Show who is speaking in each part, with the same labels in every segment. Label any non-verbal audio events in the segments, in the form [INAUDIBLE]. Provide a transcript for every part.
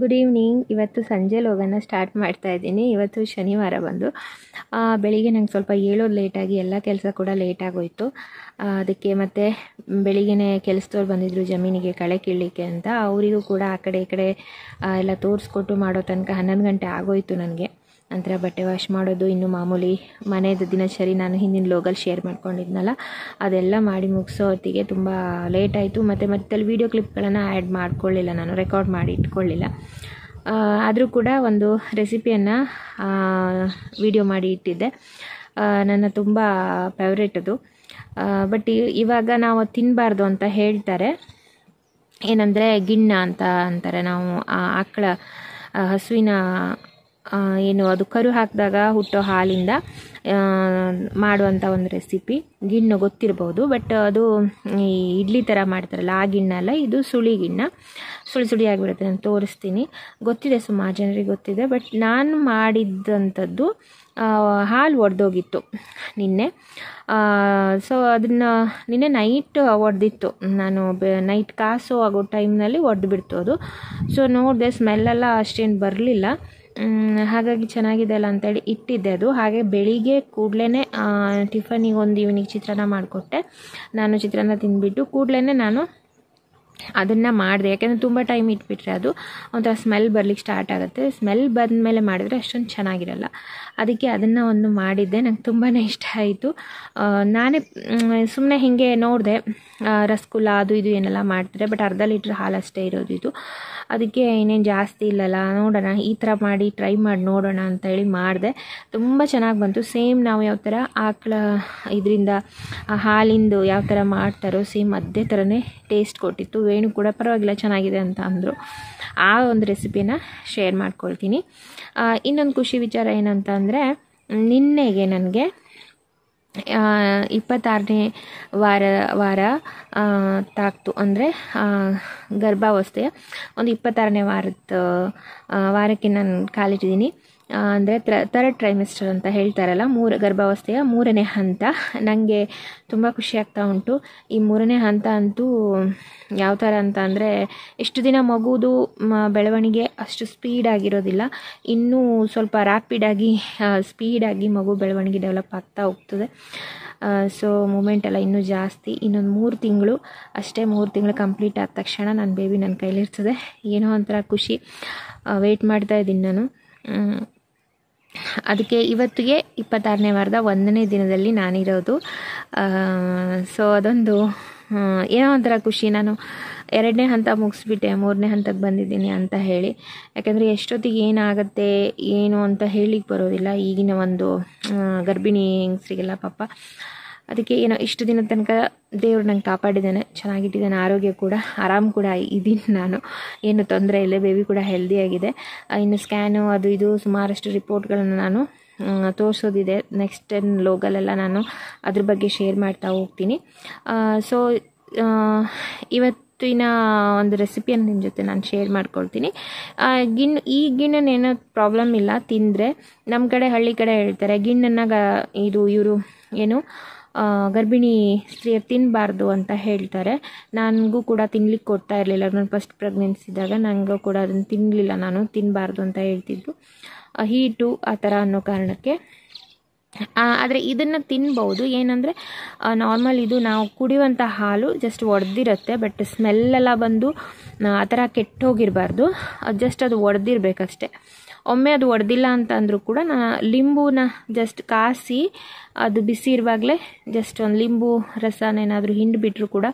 Speaker 1: good evening ಇವತ್ತು ಸಂಜೆ ಲೋಗನ start ಮಾಡ್ತಾ ಇದ್ದೀನಿ ಇವತ್ತು ಶನಿವಾರ ಬಂದು ಬೆಳಿಗ್ಗೆ ನಂಗೆ ಸ್ವಲ್ಪ ಏಳೋದು ಲೇಟಾಗಿ ಎಲ್ಲ ಕೆಲಸ ಕೂಡ ಲೇಟಾಗೋಯಿತು ಅದಕ್ಕೆ ಮತ್ತೆ ಬೆಳಿಗ್ಗೆ ಕೆಲಸದವ್ರು ಬಂದಿದ್ರು ಜಮೀನಿಗೆ ಕಳೆ ಕೀಳಲಿಕ್ಕೆ ಅಂತ ಅವರಿಗೂ ಕೂಡ ಆ ಕಡೆ ಈ ಕಡೆ ಎಲ್ಲ ತೋರಿಸ್ಕೊಟ್ಟು ಮಾಡೋ ತನಕ ಹನ್ನೊಂದು ಗಂಟೆ ಆಗೋಯಿತು ನನಗೆ ನಂತರ ಬಟ್ಟೆ ವಾಶ್ ಮಾಡೋದು ಇನ್ನು ಮಾಮೂಲಿ ಮನೆಯದು ದಿನಚರಿ ನಾನು ಹಿಂದಿನ ಲೋಗಲ್ಲಿ ಶೇರ್ ಮಾಡ್ಕೊಂಡಿದ್ನಲ್ಲ ಅದೆಲ್ಲ ಮಾಡಿ ಮುಗಿಸೋ ಹೊತ್ತಿಗೆ ತುಂಬ ಲೇಟ್ ಆಯಿತು ಮತ್ತು ಮತ್ತೆ ಅಲ್ಲಿ ವೀಡಿಯೋ ಕ್ಲಿಪ್ಗಳನ್ನು ಆ್ಯಡ್ ಮಾಡ್ಕೊಳ್ಳಿಲ್ಲ ನಾನು ರೆಕಾರ್ಡ್ ಮಾಡಿ ಇಟ್ಕೊಳ್ಳಿಲ್ಲ ಆದರೂ ಕೂಡ ಒಂದು ರೆಸಿಪಿಯನ್ನು ವಿಡಿಯೋ ಮಾಡಿ ಇಟ್ಟಿದ್ದೆ ನನ್ನ ತುಂಬ ಫೇವ್ರೇಟ್ ಅದು ಬಟ್ ಇವಾಗ ನಾವು ತಿನ್ನಬಾರ್ದು ಅಂತ ಹೇಳ್ತಾರೆ ಏನಂದರೆ ಗಿಣ್ಣ ಅಂತ ಅಂತಾರೆ ನಾವು ಆಕಳ ಹಸುವಿನ ಏನು ಅದು ಕರು ಹಾಕಿದಾಗ ಹುಟ್ಟೋ ಹಾಲಿಂದ ಮಾಡುವಂಥ ಒಂದು ರೆಸಿಪಿ ಗಿಣ್ಣು ಗೊತ್ತಿರ್ಬೋದು ಬಟ್ ಅದು ಈ ಇಡ್ಲಿ ಥರ ಮಾಡ್ತಾರಲ್ಲ ಆ ಗಿಣ್ಣ ಇದು ಸುಳಿ ಗಿಣ್ಣ ಸುಳಿ ಸುಳಿ ಆಗಿಬಿಡುತ್ತೆ ನಾನು ತೋರಿಸ್ತೀನಿ ಗೊತ್ತಿದೆ ಸುಮಾರು ಜನರಿಗೆ ಗೊತ್ತಿದೆ ಬಟ್ ನಾನು ಮಾಡಿದ್ದಂಥದ್ದು ಹಾಲು ಒಡೆದೋಗಿತ್ತು ನಿನ್ನೆ ಸೊ ಅದನ್ನು ನಿನ್ನೆ ನೈಟ್ ಒಡೆದಿತ್ತು ನಾನು ನೈಟ್ ಕಾಸು ಆಗೋ ಟೈಮ್ನಲ್ಲಿ ಒಡೆದು ಬಿಡ್ತು ಅದು ಸೊ ನೋಡಿದೆ ಸ್ಮೆಲ್ಲೆಲ್ಲ ಅಷ್ಟೇನು ಬರಲಿಲ್ಲ ಹಾಗಾಗಿ ಚೆನ್ನಾಗಿದೆ ಅಲ್ಲ ಅಂತೇಳಿ ಇಟ್ಟಿದ್ದೆ ಅದು ಹಾಗೆ ಬೆಳಿಗ್ಗೆ ಟಿಫನಿಗೆ ಒಂದು ಇವನಿಗೆ ಚಿತ್ರಾನ್ನ ಮಾಡಿಕೊಟ್ಟೆ ನಾನು ಚಿತ್ರಾನ್ನ ತಿಂದುಬಿಟ್ಟು ಕೂಡಲೇ ನಾನು ಅದನ್ನು ಮಾಡಿದೆ ಯಾಕೆಂದರೆ ತುಂಬ ಟೈಮ್ ಇಟ್ಬಿಟ್ರೆ ಅದು ಒಂಥರ ಸ್ಮೆಲ್ ಬರ್ಲಿಕ್ಕೆ ಸ್ಟಾರ್ಟ್ ಆಗುತ್ತೆ ಸ್ಮೆಲ್ ಬಂದ ಮೇಲೆ ಮಾಡಿದ್ರೆ ಅಷ್ಟೊಂದು ಚೆನ್ನಾಗಿರಲ್ಲ ಅದಕ್ಕೆ ಅದನ್ನು ಒಂದು ಮಾಡಿದ್ದೆ ನಂಗೆ ತುಂಬಾ ಇಷ್ಟ ಆಯಿತು ನಾನೇ ಸುಮ್ಮನೆ ಹೀಗೆ ನೋಡಿದೆ ರಸಗುಲ್ಲ ಅದು ಇದು ಏನೆಲ್ಲ ಮಾಡ್ತಾರೆ ಬಟ್ ಅರ್ಧ ಲೀಟ್ರ್ ಹಾಲು ಅಷ್ಟೇ ಇರೋದು ಇದು ಅದಕ್ಕೆ ಏನೇನು ಜಾಸ್ತಿ ಇಲ್ಲಲ್ಲ ನೋಡೋಣ ಈ ಥರ ಮಾಡಿ ಟ್ರೈ ಮಾಡಿ ನೋಡೋಣ ಅಂತ ಹೇಳಿ ಮಾಡಿದೆ ತುಂಬ ಚೆನ್ನಾಗಿ ಬಂತು ಸೇಮ್ ನಾವು ಯಾವ ಥರ ಆಕಳ ಇದರಿಂದ ಹಾಲಿಂದು ಯಾವ ಥರ ಮಾಡ್ತಾರೋ ಸೇಮ್ ಅದೇ ಥರನೇ ಟೇಸ್ಟ್ ಕೊಟ್ಟಿತ್ತು ವೇಣು ನೀವು ಕೂಡ ಪರವಾಗಿಲ್ಲ ಚೆನ್ನಾಗಿದೆ ಅಂತ ಅಂದರು ಆ ಒಂದು ರೆಸಿಪಿನ ಶೇರ್ ಮಾಡ್ಕೊಳ್ತೀನಿ ಇನ್ನೊಂದು ಖುಷಿ ವಿಚಾರ ಏನಂತ ಅಂದರೆ ನಿನ್ನೆಗೆ ನನಗೆ ಇಪ್ಪತ್ತಾರನೇ ವಾರ ವಾರ ತಾಕ್ತು ಅಂದರೆ ಗರ್ಭಾವಸ್ಥೆಯ ಒಂದು ಇಪ್ಪತ್ತಾರನೇ ವಾರದ ವಾರಕ್ಕೆ ನಾನು ಕಾಲಿಟ್ಟಿದ್ದೀನಿ ಅಂದರೆ ತ್ರ ತರ್ಡ್ ಟ್ರೈಮಿಸ್ಟರ್ ಅಂತ ಹೇಳ್ತಾರಲ್ಲ ಮೂರು ಗರ್ಭಾವಸ್ಥೆಯ ಮೂರನೇ ಹಂತ ನನಗೆ ತುಂಬ ಖುಷಿ ಆಗ್ತಾ ಉಂಟು ಈ ಮೂರನೇ ಹಂತ ಅಂತೂ ಯಾವ ಥರ ಅಂತ ಅಂದರೆ ಎಷ್ಟು ದಿನ ಮಗುದು ಬೆಳವಣಿಗೆ ಅಷ್ಟು ಸ್ಪೀಡಾಗಿರೋದಿಲ್ಲ ಇನ್ನೂ ಸ್ವಲ್ಪ ರ್ಯಾಪಿಡಾಗಿ ಸ್ಪೀಡಾಗಿ ಮಗು ಬೆಳವಣಿಗೆ ಡೆವಲಪ್ ಆಗ್ತಾ ಹೋಗ್ತದೆ ಸೊ ಮೂಮೆಂಟ್ ಎಲ್ಲ ಇನ್ನೂ ಜಾಸ್ತಿ ಇನ್ನೊಂದು ಮೂರು ತಿಂಗಳು ಅಷ್ಟೇ ಮೂರು ತಿಂಗಳು ಕಂಪ್ಲೀಟ್ ಆದ ತಕ್ಷಣ ನನ್ನ ಬೇಬಿ ನನ್ನ ಕೈಲಿರ್ತದೆ ಏನೋ ಒಂಥರ ಖುಷಿ ವೆಯ್ಟ್ ಮಾಡ್ತಾ ಇದ್ದೀನಿ ನಾನು ಅದಕ್ಕೆ ಇವತ್ತಿಗೆ ಇಪ್ಪತ್ತಾರನೇ ವಾರದ ಒಂದನೇ ದಿನದಲ್ಲಿ ನಾನಿರೋದು ಸೊ ಅದೊಂದು ಏನೋ ಒಂಥರ ಖುಷಿ ನಾನು ಎರಡನೇ ಹಂತ ಮುಗಿಸ್ಬಿಟ್ಟೆ ಮೂರನೇ ಹಂತಕ್ಕೆ ಬಂದಿದ್ದೀನಿ ಅಂತ ಹೇಳಿ ಯಾಕೆಂದರೆ ಎಷ್ಟೊತ್ತಿಗೆ ಏನಾಗುತ್ತೆ ಏನು ಅಂತ ಹೇಳಿಕ್ಕೆ ಬರೋದಿಲ್ಲ ಈಗಿನ ಒಂದು ಗರ್ಭಿಣಿ ಹೆಂಗಸರಿಗೆಲ್ಲ ಪಾಪ ಅದಕ್ಕೆ ಏನೋ ಇಷ್ಟು ದಿನದ ತನಕ ದೇವರು ನಂಗೆ ಕಾಪಾಡಿದ್ದಾನೆ ಚೆನ್ನಾಗಿಟ್ಟಿದ್ದಾನೆ ಆರೋಗ್ಯ ಕೂಡ ಆರಾಮ್ ಕೂಡ ಇದ್ದೀನಿ ನಾನು ಏನು ತೊಂದರೆ ಇಲ್ಲ ಬೇಬಿ ಕೂಡ ಹೆಲ್ದಿಯಾಗಿದೆ ಇನ್ನು ಸ್ಕ್ಯಾನು ಅದು ಇದು ಸುಮಾರಷ್ಟು ರಿಪೋರ್ಟ್ಗಳನ್ನು ನಾನು ತೋರಿಸೋದಿದೆ ನೆಕ್ಸ್ಟ್ ಟೆನ್ ಲೋಗಲೆಲ್ಲ ನಾನು ಅದ್ರ ಬಗ್ಗೆ ಶೇರ್ ಮಾಡ್ತಾ ಹೋಗ್ತೀನಿ ಸೊ ಇವತ್ತಿನ ಒಂದು ರೆಸಿಪಿಯನ್ನು ನಿಮ್ಮ ಜೊತೆ ನಾನು ಶೇರ್ ಮಾಡ್ಕೊಳ್ತೀನಿ ಗಿಣ್ಣು ಈ ಗಿಣ್ಣನ್ನು ಏನೋ ಪ್ರಾಬ್ಲಮ್ ಇಲ್ಲ ತಿಂದರೆ ನಮ್ಮ ಕಡೆ ಹಳ್ಳಿ ಕಡೆ ಹೇಳ್ತಾರೆ ಗಿಣ್ಣನ್ನಾಗ ಇದು ಇವರು ಏನು ಗರ್ಭಿಣಿ ಸ್ತ್ರೀಯರು ತಿನ್ನಬಾರ್ದು ಅಂತ ಹೇಳ್ತಾರೆ ನನಗೂ ಕೂಡ ತಿನ್ಲಿಕ್ಕೆ ಕೊಡ್ತಾ ಇರಲಿಲ್ಲ ನಾನು ಫಸ್ಟ್ ಪ್ರೆಗ್ನೆನ್ಸ್ ಇದ್ದಾಗ ನನಗೂ ಕೂಡ ಅದನ್ನು ತಿನ್ನಲಿಲ್ಲ ನಾನು ತಿನ್ನಬಾರ್ದು ಅಂತ ಹೇಳ್ತಿದ್ದು ಹೀಟು ಆ ಥರ ಅನ್ನೋ ಕಾರಣಕ್ಕೆ ಆದರೆ ಇದನ್ನು ತಿನ್ಬೌದು ಏನಂದರೆ ನಾರ್ಮಲ್ ಇದು ನಾವು ಕುಡಿಯುವಂಥ ಹಾಲು ಜಸ್ಟ್ ಒಡೆದಿರುತ್ತೆ ಬಟ್ ಸ್ಮೆಲ್ಲೆಲ್ಲ ಬಂದು ಆ ಥರ ಕೆಟ್ಟೋಗಿರಬಾರ್ದು ಜಸ್ಟ್ ಅದು ಒಡೆದಿರ್ಬೇಕಷ್ಟೆ ಒಮ್ಮೆ ಅದು ಒಡೆದಿಲ್ಲ ಅಂತ ಅಂದರೂ ಕೂಡ ನಾ ಲಿಂಬೂನ ಜಸ್ಟ್ ಕಾಸಿ ಅದು ಬಿಸಿ ಇರುವಾಗಲೇ ಜಸ್ಟ್ ಒಂದು ಲಿಂಬು ರಸನ ಏನಾದರೂ ಹಿಂಡಿಬಿಟ್ರು ಕೂಡ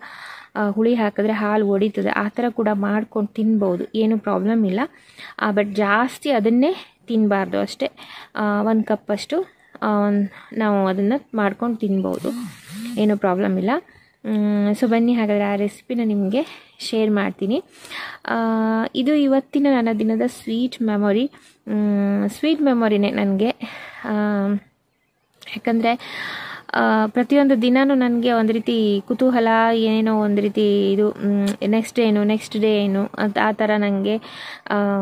Speaker 1: ಹುಳಿ ಹಾಕಿದ್ರೆ ಹಾಲು ಒಡೀತದೆ ಆ ಥರ ಕೂಡ ಮಾಡ್ಕೊಂಡು ತಿನ್ಬೋದು ಏನು ಪ್ರಾಬ್ಲಮ್ ಇಲ್ಲ ಬಟ್ ಜಾಸ್ತಿ ಅದನ್ನೇ ತಿನ್ನಬಾರ್ದು ಅಷ್ಟೇ ಒಂದು ಕಪ್ಪಷ್ಟು ನಾವು ಅದನ್ನು ಮಾಡ್ಕೊಂಡು ತಿನ್ಬೋದು ಏನೂ ಪ್ರಾಬ್ಲಮ್ ಇಲ್ಲ ಸೊ ಬನ್ನಿ ಹಾಗಾದರೆ ಆ ರೆಸಿಪಿನ ನಿಮಗೆ ಶೇರ್ ಮಾಡ್ತೀನಿ ಇದು ಇವತ್ತಿನ ನನ್ನ ದಿನದ ಸ್ವೀಟ್ ಮೆಮೊರಿ ಸ್ವೀಟ್ ಮೆಮೊರಿನೇ ನನಗೆ ಯಾಕಂದರೆ ಪ್ರತಿಯೊಂದು ದಿನವೂ ನನಗೆ ಒಂದು ರೀತಿ ಕುತೂಹಲ ಏನೋ ಒಂದು ರೀತಿ ಇದು ನೆಕ್ಸ್ಟ್ ಏನು ನೆಕ್ಸ್ಟ್ ಡೇ ಏನು ಅಂತ ಆ ಥರ ನನಗೆ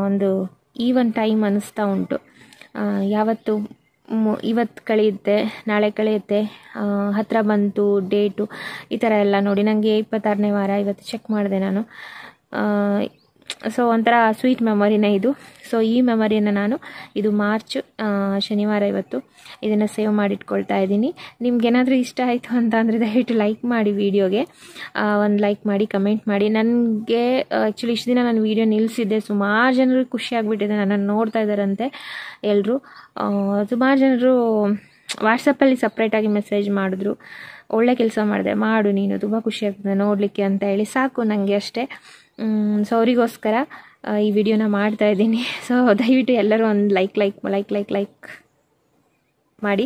Speaker 1: ಒಂದು ಈವನ್ ಟೈಮ್ ಅನ್ನಿಸ್ತಾ ಉಂಟು ಯಾವತ್ತು ಇವತ್ತು ಕಳೆಯುತ್ತೆ ನಾಳೆ ಕಳೆಯುತ್ತೆ ಹತ್ತಿರ ಬಂತು ಡೇಟು ಈ ಥರ ಎಲ್ಲ ನೋಡಿ ನನಗೆ ಇಪ್ಪತ್ತಾರನೇ ವಾರ ಇವತ್ತು ಚೆಕ್ ಮಾಡಿದೆ ನಾನು ಸೊ ಒಂಥರ ಸ್ವೀಟ್ ಮೆಮೊರಿನೇ ಇದು ಸೊ ಈ ಮೆಮೊರಿಯನ್ನು ನಾನು ಇದು ಮಾರ್ಚ್ ಶನಿವಾರ ಇವತ್ತು ಇದನ್ನು ಸೇವ್ ಮಾಡಿಟ್ಕೊಳ್ತಾ ಇದ್ದೀನಿ ನಿಮ್ಗೇನಾದರೂ ಇಷ್ಟ ಆಯಿತು ಅಂತ ಅಂದರೆ ದಯವಿಟ್ಟು ಲೈಕ್ ಮಾಡಿ ವೀಡಿಯೋಗೆ ಒಂದು ಲೈಕ್ ಮಾಡಿ ಕಮೆಂಟ್ ಮಾಡಿ ನನಗೆ ಆ್ಯಕ್ಚುಲಿ ಇಷ್ಟು ದಿನ ನಾನು ವೀಡಿಯೋ ನಿಲ್ಲಿಸಿದ್ದೆ ಸುಮಾರು ಜನರು ಖುಷಿಯಾಗಿಬಿಟ್ಟಿದೆ ನನ್ನನ್ನು ನೋಡ್ತಾ ಇದ್ದಾರಂತೆ ಎಲ್ಲರೂ ಸುಮಾರು ಜನರು ವಾಟ್ಸಪ್ಪಲ್ಲಿ ಸಪ್ರೇಟಾಗಿ ಮೆಸೇಜ್ ಮಾಡಿದ್ರು ಒಳ್ಳೆ ಕೆಲಸ ಮಾಡಿದೆ ಮಾಡು ನೀನು ತುಂಬ ಖುಷಿಯಾಗ್ತದೆ ನೋಡಲಿಕ್ಕೆ ಅಂತ ಹೇಳಿ ಸಾಕು ನನಗೆ ಅಷ್ಟೇ ಸೊ ಅವರಿಗೋಸ್ಕರ ಈ ವಿಡಿಯೋನ ಮಾಡ್ತಾ ಇದ್ದೀನಿ ಸೊ [LAUGHS] ದಯವಿಟ್ಟು ಎಲ್ಲರೂ ಒಂದು like like like like like ಮಾಡಿ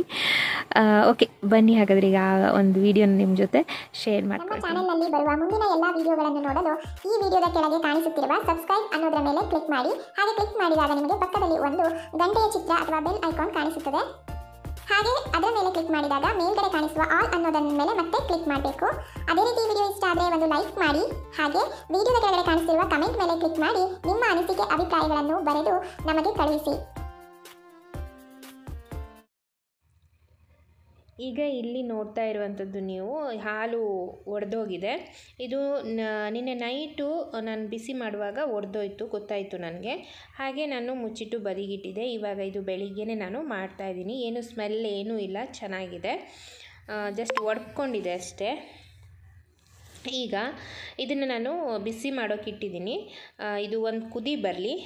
Speaker 1: ಓಕೆ ಬನ್ನಿ ಹಾಗಾದ್ರೆ ಈಗ ಒಂದು ವಿಡಿಯೋನ ನಿಮ್ಮ ಜೊತೆ ಶೇರ್ ಮಾಡಿ ನಮ್ಮ ಚಾನಲ್ನಲ್ಲಿ ಬರುವ ಮುಂದಿನ ಎಲ್ಲ ವಿಡಿಯೋಗಳನ್ನು ನೋಡಲು ಈ ವಿಡಿಯೋದ ಕೆಳಗೆ ಕಾಣಿಸುತ್ತಿರುವ ಸಬ್ಸ್ಕ್ರೈಬ್ ಅನ್ನೋದರ ಮೇಲೆ ಕ್ಲಿಕ್ ಮಾಡಿ ಹಾಗೆ ಕ್ಲಿಕ್ ಮಾಡಿದಾಗ ನಿಮಗೆ ಪಕ್ಕದಲ್ಲಿ ಒಂದು ಗಂಟೆಯ ಚಿತ್ರ ಅಥವಾ ಬೆಲ್ ಐಕಾನ್ ಕಾಣಿಸುತ್ತದೆ ಹಾಗೆ ಅದರ ಮೇಲೆ ಕ್ಲಿಕ್ ಮಾಡಿದಾಗ ಮೇಲ್ಗಡೆ ಕಾಣಿಸುವ ಆಲ್ ಅನ್ನೋದನ್ನ ಮೇಲೆ ಮತ್ತೆ ಕ್ಲಿಕ್ ಮಾಡಬೇಕು ಅದೇ ರೀತಿ ವಿಡಿಯೋ ಇಷ್ಟ ಆದರೆ ಒಂದು ಲೈಕ್ ಮಾಡಿ ಹಾಗೆ ವಿಡಿಯೋದ ಕೆಳಗಡೆ ಕಾಣಿಸಿರುವ ಕಮೆಂಟ್ ಮೇಲೆ ಕ್ಲಿಕ್ ಮಾಡಿ ನಿಮ್ಮ ಅನಿಸಿಕೆ ಅಭಿಪ್ರಾಯಗಳನ್ನು ಬರೆದು ನಮಗೆ ಕಳುಹಿಸಿ ಈಗ ಇಲ್ಲಿ ನೋಡ್ತಾ ಇರುವಂಥದ್ದು ನೀವು ಹಾಲು ಒಡೆದೋಗಿದೆ ಇದು ನಿನ್ನೆ ನೈಟು ನಾನು ಬಿಸಿ ಮಾಡುವಾಗ ಒಡೆದೋಯ್ತು ಗೊತ್ತಾಯಿತು ನನಗೆ ಹಾಗೆ ನಾನು ಮುಚ್ಚಿಟ್ಟು ಬದಿಗಿಟ್ಟಿದೆ ಇವಾಗ ಇದು ಬೆಳಿಗ್ಗೆನೆ ನಾನು ಮಾಡ್ತಾಯಿದ್ದೀನಿ ಏನು ಸ್ಮೆಲ್ ಏನೂ ಇಲ್ಲ ಚೆನ್ನಾಗಿದೆ ಜಸ್ಟ್ ಒಡ್ಕೊಂಡಿದೆ ಅಷ್ಟೇ ಈಗ ಇದನ್ನು ನಾನು ಬಿಸಿ ಮಾಡೋಕ್ಕಿಟ್ಟಿದ್ದೀನಿ ಇದು ಒಂದು ಕುದಿ ಬರಲಿ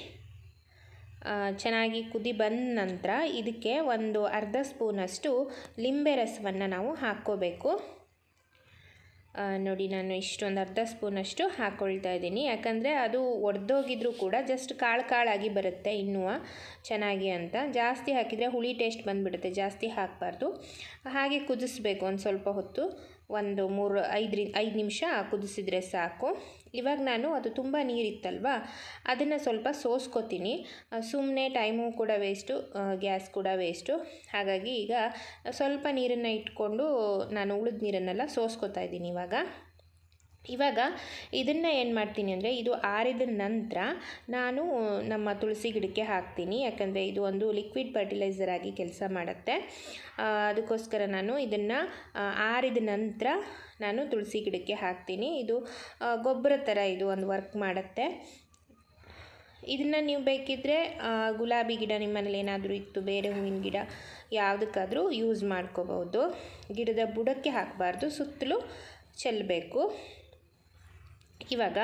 Speaker 1: ಚೆನ್ನಾಗಿ ಕುದಿ ಬಂದ ನಂತರ ಇದಕ್ಕೆ ಒಂದು ಅರ್ಧ ಸ್ಪೂನಷ್ಟು ಲಿಂಬೆ ರಸವನ್ನು ನಾವು ಹಾಕ್ಕೋಬೇಕು ನೋಡಿ ನಾನು ಇಷ್ಟೊಂದು ಅರ್ಧ ಸ್ಪೂನಷ್ಟು ಹಾಕ್ಕೊಳ್ತಾ ಇದ್ದೀನಿ ಯಾಕಂದರೆ ಅದು ಒಡೆದೋಗಿದ್ರೂ ಕೂಡ ಜಸ್ಟ್ ಕಾಳು ಕಾಳಾಗಿ ಬರುತ್ತೆ ಇನ್ನೂ ಚೆನ್ನಾಗಿ ಅಂತ ಜಾಸ್ತಿ ಹಾಕಿದರೆ ಹುಳಿ ಟೇಸ್ಟ್ ಬಂದುಬಿಡುತ್ತೆ ಜಾಸ್ತಿ ಹಾಕಬಾರ್ದು ಹಾಗೆ ಕುದಿಸ್ಬೇಕು ಒಂದು ಸ್ವಲ್ಪ ಹೊತ್ತು ಒಂದು ಮೂರು ಐದರಿ ಐದು ನಿಮಿಷ ಕುದಿಸಿದರೆ ಸಾಕು ಇವಾಗ ನಾನು ಅದು ತುಂಬ ನೀರಿತ್ತಲ್ವ ಅದನ್ನು ಸ್ವಲ್ಪ ಸೋಸ್ಕೋತೀನಿ ಸುಮ್ಮನೆ ಟೈಮು ಕೂಡ ವೇಸ್ಟು ಗ್ಯಾಸ್ ಕೂಡ ವೇಸ್ಟು ಹಾಗಾಗಿ ಈಗ ಸ್ವಲ್ಪ ನೀರನ್ನು ಇಟ್ಕೊಂಡು ನಾನು ಉಳಿದ ನೀರನ್ನೆಲ್ಲ ಸೋಸ್ಕೋತಾ ಇದ್ದೀನಿ ಇವಾಗ ಇವಾಗ ಇದನ್ನು ಏನು ಮಾಡ್ತೀನಿ ಅಂದರೆ ಇದು ಆರಿದ ನಂತರ ನಾನು ನಮ್ಮ ತುಳಸಿ ಗಿಡಕ್ಕೆ ಹಾಕ್ತೀನಿ ಯಾಕಂದರೆ ಇದು ಒಂದು ಲಿಕ್ವಿಡ್ ಫರ್ಟಿಲೈಸರ್ ಆಗಿ ಕೆಲಸ ಮಾಡುತ್ತೆ ಅದಕ್ಕೋಸ್ಕರ ನಾನು ಇದನ್ನು ಆರಿದ ನಂತರ ನಾನು ತುಳಸಿ ಗಿಡಕ್ಕೆ ಹಾಕ್ತೀನಿ ಇದು ಗೊಬ್ಬರ ಥರ ಇದು ಒಂದು ವರ್ಕ್ ಮಾಡುತ್ತೆ ಇದನ್ನು ನೀವು ಬೇಕಿದ್ದರೆ ಗುಲಾಬಿ ಗಿಡ ನಿಮ್ಮಲ್ಲಿ ಏನಾದರೂ ಇತ್ತು ಬೇರೆ ಹೂವಿನ ಗಿಡ ಯಾವುದಕ್ಕಾದರೂ ಯೂಸ್ ಮಾಡ್ಕೋಬಹುದು ಗಿಡದ ಬುಡಕ್ಕೆ ಹಾಕಬಾರ್ದು ಸುತ್ತಲೂ ಚೆಲ್ಲಬೇಕು ಇವಾಗ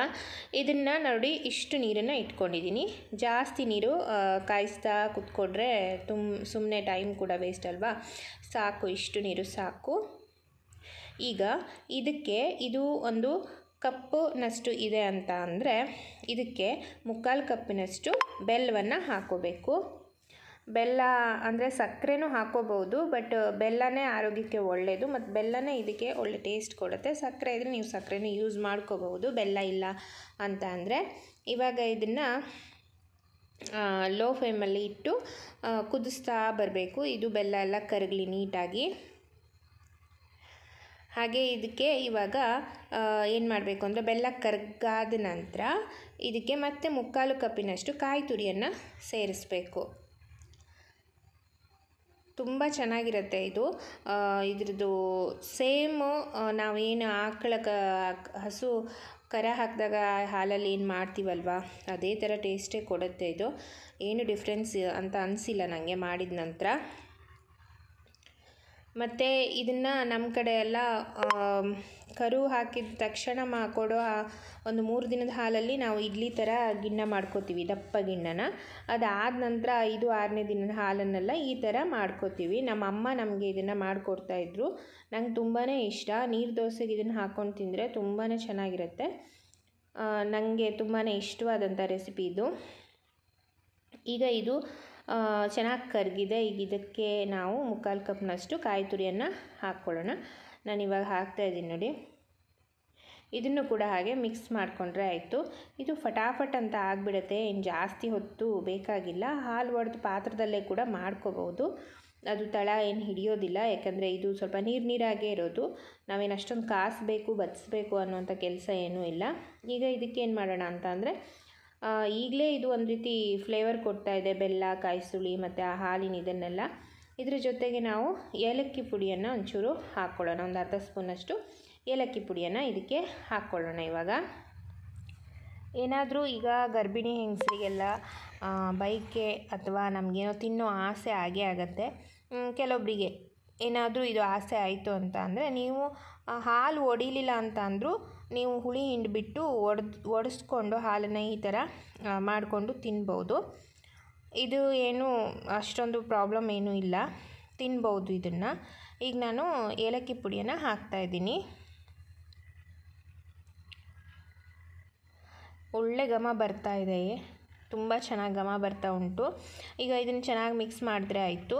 Speaker 1: ಇದನ್ನು ನೋಡಿ ಇಷ್ಟು ನೀರನ್ನು ಇಟ್ಕೊಂಡಿದ್ದೀನಿ ಜಾಸ್ತಿ ನೀರು ಕಾಯಿಸ್ತಾ ಕುತ್ಕೊಂಡ್ರೆ ತುಂಬ ಸುಮ್ಮನೆ ಟೈಮ್ ಕೂಡ ವೇಸ್ಟ್ ಅಲ್ವಾ ಸಾಕು ಇಷ್ಟು ನೀರು ಸಾಕು ಈಗ ಇದಕ್ಕೆ ಇದು ಒಂದು ಕಪ್ಪಿನಷ್ಟು ಇದೆ ಅಂತ ಅಂದರೆ ಇದಕ್ಕೆ ಮುಕ್ಕಾಲು ಕಪ್ಪಿನಷ್ಟು ಬೆಲ್ಲವನ್ನು ಹಾಕೋಬೇಕು ಬೆಲ್ಲ ಅಂದರೆ ಸಕ್ಕರೆನೂ ಹಾಕೋಬೋದು ಬಟ್ ಬೆಲ್ಲನೇ ಆರೋಗ್ಯಕ್ಕೆ ಒಳ್ಳೆಯದು ಮತ್ತು ಬೆಲ್ಲನೇ ಇದಕ್ಕೆ ಒಳ್ಳೆ ಟೇಸ್ಟ್ ಕೊಡುತ್ತೆ ಸಕ್ಕರೆ ಇದ್ದರೆ ನೀವು ಸಕ್ಕರೆನೂ ಯೂಸ್ ಮಾಡ್ಕೋಬಹುದು ಬೆಲ್ಲ ಇಲ್ಲ ಅಂತ ಅಂದರೆ ಇವಾಗ ಇದನ್ನು ಲೋ ಫ್ಲೇಮಲ್ಲಿ ಇಟ್ಟು ಕುದಿಸ್ತಾ ಬರಬೇಕು ಇದು ಬೆಲ್ಲ ಎಲ್ಲ ಕರಗಲಿ ನೀಟಾಗಿ ಹಾಗೆ ಇದಕ್ಕೆ ಇವಾಗ ಏನು ಮಾಡಬೇಕು ಅಂದರೆ ಬೆಲ್ಲ ಕರಗಾದ ನಂತರ ಇದಕ್ಕೆ ಮತ್ತೆ ಮುಕ್ಕಾಲು ಕಪ್ಪಿನಷ್ಟು ಕಾಯಿ ತುರಿಯನ್ನು ಸೇರಿಸಬೇಕು ತುಂಬ ಚೆನ್ನಾಗಿರುತ್ತೆ ಇದು ಇದ್ರದ್ದು ಸೇಮು ನಾವೇನು ಆಕಳ ಕ ಹಸು ಕರ ಹಾಕಿದಾಗ ಹಾಲಲ್ಲಿ ಏನು ಮಾಡ್ತೀವಲ್ವ ಅದೇ ಥರ ಟೇಸ್ಟೇ ಕೊಡುತ್ತೆ ಇದು ಏನು ಡಿಫ್ರೆನ್ಸ್ ಅಂತ ಅನಿಸಿಲ್ಲ ನನಗೆ ಮಾಡಿದ ನಂತರ ಮತ್ತು ಇದನ್ನು ನಮ್ಮ ಕಡೆ ಎಲ್ಲ ಕರು ಹಾಕಿದ ತಕ್ಷಣ ಮಾ ಕೊಡೋ ಒಂದು ಮೂರು ದಿನದ ಹಾಲಲ್ಲಿ ನಾವು ಇಡ್ಲಿ ಥರ ಗಿಣ್ಣ ಮಾಡ್ಕೋತೀವಿ ದಪ್ಪ ಗಿಣ್ಣನ ಅದಾದ ನಂತರ ಐದು ಆರನೇ ದಿನದ ಹಾಲನ್ನೆಲ್ಲ ಈ ಥರ ಮಾಡ್ಕೋತೀವಿ ನಮ್ಮ ಅಮ್ಮ ನಮಗೆ ಇದನ್ನು ಮಾಡಿಕೊಡ್ತಾಯಿದ್ರು ನಂಗೆ ತುಂಬಾ ಇಷ್ಟ ನೀರು ದೋಸೆಗೆ ಇದನ್ನು ಹಾಕ್ಕೊಂಡು ತಿಂದರೆ ತುಂಬಾ ಚೆನ್ನಾಗಿರುತ್ತೆ ನನಗೆ ತುಂಬಾ ಇಷ್ಟವಾದಂಥ ರೆಸಿಪಿ ಇದು ಈಗ ಇದು ಚೆನ್ನಾಗಿ ಕರಗಿದೆ ಈಗ ಇದಕ್ಕೆ ನಾವು ಮುಕ್ಕಾಲು ಕಪ್ನಷ್ಟು ಕಾಯಿ ತುರಿಯನ್ನು ಹಾಕ್ಕೊಳ್ಳೋಣ ನಾನು ಇವಾಗ ಇದ್ದೀನಿ ನೋಡಿ ಇದನ್ನು ಕೂಡ ಹಾಗೆ ಮಿಕ್ಸ್ ಮಾಡಿಕೊಂಡ್ರೆ ಆಯಿತು ಇದು ಫಟಾಫಟ್ ಅಂತ ಆಗಿಬಿಡುತ್ತೆ ಏನು ಜಾಸ್ತಿ ಹೊತ್ತು ಬೇಕಾಗಿಲ್ಲ ಹಾಲು ಒಡೆದು ಪಾತ್ರದಲ್ಲೇ ಕೂಡ ಮಾಡ್ಕೋಬಹುದು ಅದು ತಳ ಏನು ಹಿಡಿಯೋದಿಲ್ಲ ಯಾಕಂದರೆ ಇದು ಸ್ವಲ್ಪ ನೀರು ನೀರಾಗೇ ಇರೋದು ನಾವೇನು ಅಷ್ಟೊಂದು ಕಾಸಬೇಕು ಬದಿಸ್ಬೇಕು ಅನ್ನೋಂಥ ಕೆಲಸ ಏನೂ ಇಲ್ಲ ಈಗ ಇದಕ್ಕೇನು ಮಾಡೋಣ ಅಂತ ಅಂದರೆ ಈಗಲೇ ಇದು ಒಂದು ರೀತಿ ಫ್ಲೇವರ್ ಕೊಡ್ತಾ ಇದೆ ಬೆಲ್ಲ ಸುಳಿ ಮತ್ತು ಆ ಹಾಲಿನ ಇದನ್ನೆಲ್ಲ ಇದ್ರ ಜೊತೆಗೆ ನಾವು ಏಲಕ್ಕಿ ಪುಡಿಯನ್ನು ಒಂಚೂರು ಹಾಕ್ಕೊಳ್ಳೋಣ ಒಂದು ಅರ್ಧ ಸ್ಪೂನಷ್ಟು ಏಲಕ್ಕಿ ಪುಡಿಯನ್ನು ಇದಕ್ಕೆ ಹಾಕ್ಕೊಳ್ಳೋಣ ಇವಾಗ ಏನಾದರೂ ಈಗ ಗರ್ಭಿಣಿ ಹೆಂಗಸರಿಗೆಲ್ಲ ಬೈಕೆ ಅಥವಾ ನಮಗೇನೋ ತಿನ್ನೋ ಆಸೆ ಆಗೇ ಆಗುತ್ತೆ ಕೆಲವೊಬ್ಬರಿಗೆ ಏನಾದರೂ ಇದು ಆಸೆ ಆಯಿತು ಅಂತ ಅಂದರೆ ನೀವು ಹಾಲು ಒಡಿಲಿಲ್ಲ ಅಂತ ಅಂದರೂ ನೀವು ಹುಳಿ ಹಿಂಡಿಬಿಟ್ಟು ಒಡೆದು ಒಡಿಸ್ಕೊಂಡು ಹಾಲನ್ನು ಈ ಥರ ಮಾಡಿಕೊಂಡು ತಿನ್ಬೋದು ಇದು ಏನು ಅಷ್ಟೊಂದು ಪ್ರಾಬ್ಲಮ್ ಏನೂ ಇಲ್ಲ ತಿನ್ಬೌದು ಇದನ್ನು ಈಗ ನಾನು ಏಲಕ್ಕಿ ಪುಡಿಯನ್ನು ಹಾಕ್ತಾಯಿದ್ದೀನಿ ಒಳ್ಳೆ ಘಮ ಬರ್ತಾ ಇದೆ ತುಂಬ ಚೆನ್ನಾಗಿ ಘಮ ಬರ್ತಾ ಉಂಟು ಈಗ ಇದನ್ನು ಚೆನ್ನಾಗಿ ಮಿಕ್ಸ್ ಮಾಡಿದ್ರೆ ಆಯಿತು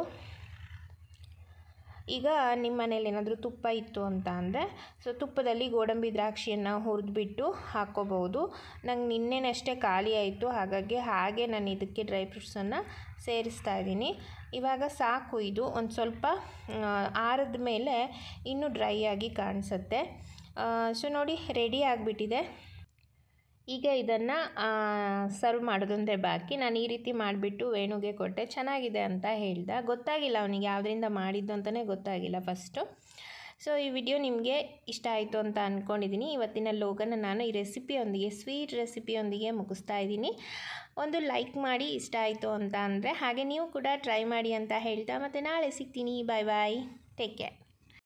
Speaker 1: ಈಗ ನಿಮ್ಮ ಮನೇಲಿ ಏನಾದರೂ ತುಪ್ಪ ಇತ್ತು ಅಂತ ಅಂದರೆ ಸೊ ತುಪ್ಪದಲ್ಲಿ ಗೋಡಂಬಿ ದ್ರಾಕ್ಷಿಯನ್ನು ಹುರಿದ್ಬಿಟ್ಟು ಹಾಕೋಬಹುದು ನಂಗೆ ನಿನ್ನೆನಷ್ಟೇ ಖಾಲಿ ಆಯಿತು ಹಾಗಾಗಿ ಹಾಗೆ ನಾನು ಇದಕ್ಕೆ ಡ್ರೈ ಫ್ರೂಟ್ಸನ್ನು ಸೇರಿಸ್ತಾ ಇದ್ದೀನಿ ಇವಾಗ ಸಾಕು ಇದು ಒಂದು ಸ್ವಲ್ಪ ಆರದ ಮೇಲೆ ಇನ್ನೂ ಡ್ರೈ ಆಗಿ ಕಾಣಿಸುತ್ತೆ ಸೊ ನೋಡಿ ರೆಡಿ ಆಗಿಬಿಟ್ಟಿದೆ ಈಗ ಇದನ್ನು ಸರ್ವ್ ಮಾಡೋದೊಂದೇ ಬಾಕಿ ನಾನು ಈ ರೀತಿ ಮಾಡಿಬಿಟ್ಟು ವೇಣುಗೆ ಕೊಟ್ಟೆ ಚೆನ್ನಾಗಿದೆ ಅಂತ ಹೇಳ್ದೆ ಗೊತ್ತಾಗಿಲ್ಲ ಅವನಿಗೆ ಯಾವುದರಿಂದ ಮಾಡಿದ್ದು ಅಂತಲೇ ಗೊತ್ತಾಗಿಲ್ಲ ಫಸ್ಟು ಸೊ ಈ ವಿಡಿಯೋ ನಿಮಗೆ ಇಷ್ಟ ಆಯಿತು ಅಂತ ಅಂದ್ಕೊಂಡಿದ್ದೀನಿ ಇವತ್ತಿನ ಲೋಗನ ನಾನು ಈ ರೆಸಿಪಿಯೊಂದಿಗೆ ಸ್ವೀಟ್ ರೆಸಿಪಿಯೊಂದಿಗೆ ಮುಗಿಸ್ತಾ ಇದ್ದೀನಿ ಒಂದು ಲೈಕ್ ಮಾಡಿ ಇಷ್ಟ ಆಯಿತು ಅಂತ ಅಂದರೆ ಹಾಗೆ ನೀವು ಕೂಡ ಟ್ರೈ ಮಾಡಿ ಅಂತ ಹೇಳ್ತಾ ಮತ್ತು ನಾಳೆ ಸಿಗ್ತೀನಿ ಬಾಯ್ ಬಾಯ್ ಟೇಕ್ ಕೇರ್